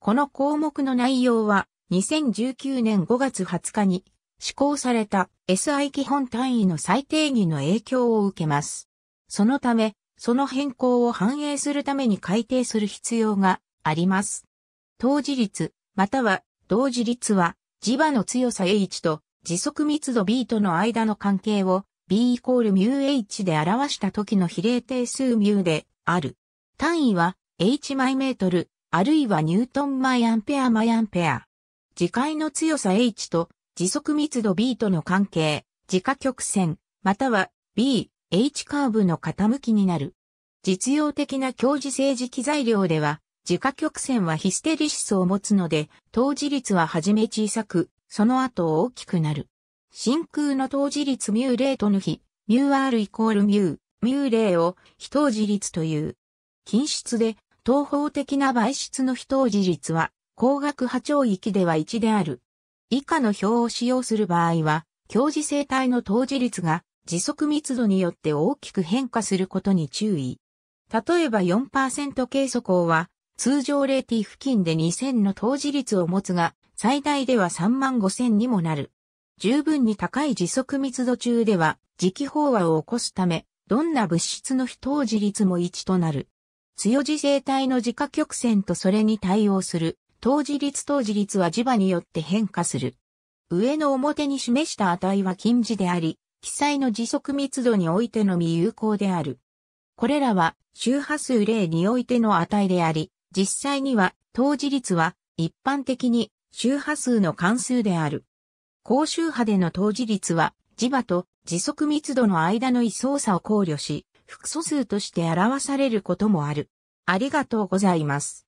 この項目の内容は、2019年5月20日に施行された SI 基本単位の最定義の影響を受けます。そのため、その変更を反映するために改定する必要があります。当時率、または同時率は、磁場の強さ H と時速密度 B との間の関係を B イコール μ H で表した時の比例定数 μ である。単位は H マイメートルあるいはニュートンイアンペアイアンペア。磁界の強さ H と時速密度 B との関係、自家曲線、または B、H カーブの傾きになる。実用的な強磁性磁気材料では、自家曲線はヒステリシスを持つので、当時率ははじめ小さく、その後大きくなる。真空の当時率 μ0 レーとの比、μ R イコール μ、μ0 レを非当時率という。均質で東方的な媒質の非当時率は、光学波長域では1である。以下の表を使用する場合は、教示生体の当時率が時速密度によって大きく変化することに注意。例えば4%計測光は、通常 0t 付近で2000の当時率を持つが、最大では3万5000にもなる。十分に高い時速密度中では、磁気飽和を起こすため、どんな物質の非当時率も1となる。強磁性体の自家曲線とそれに対応する、当時率当時率は磁場によって変化する。上の表に示した値は近似であり、記載の時速密度においてのみ有効である。これらは周波数例においての値であり、実際には当時率は一般的に周波数の関数である。高周波での当時率は磁場と時速密度の間の位相差を考慮し、複素数として表されることもある。ありがとうございます。